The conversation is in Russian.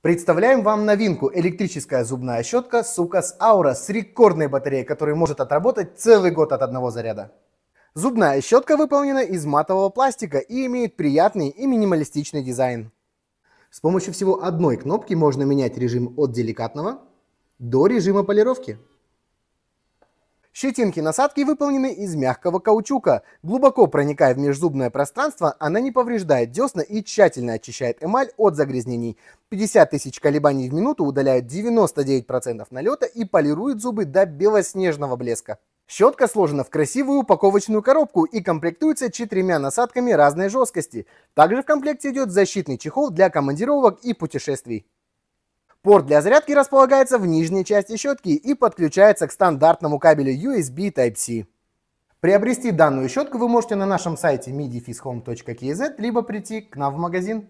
Представляем вам новинку – электрическая зубная щетка Сукас Аура с рекордной батареей, которая может отработать целый год от одного заряда. Зубная щетка выполнена из матового пластика и имеет приятный и минималистичный дизайн. С помощью всего одной кнопки можно менять режим от деликатного до режима полировки. Щетинки насадки выполнены из мягкого каучука. Глубоко проникая в межзубное пространство, она не повреждает десна и тщательно очищает эмаль от загрязнений. 50 тысяч колебаний в минуту удаляют 99% налета и полирует зубы до белоснежного блеска. Щетка сложена в красивую упаковочную коробку и комплектуется четырьмя насадками разной жесткости. Также в комплекте идет защитный чехол для командировок и путешествий. Порт для зарядки располагается в нижней части щетки и подключается к стандартному кабелю USB Type-C. Приобрести данную щетку вы можете на нашем сайте midifishome.kz, либо прийти к нам в магазин.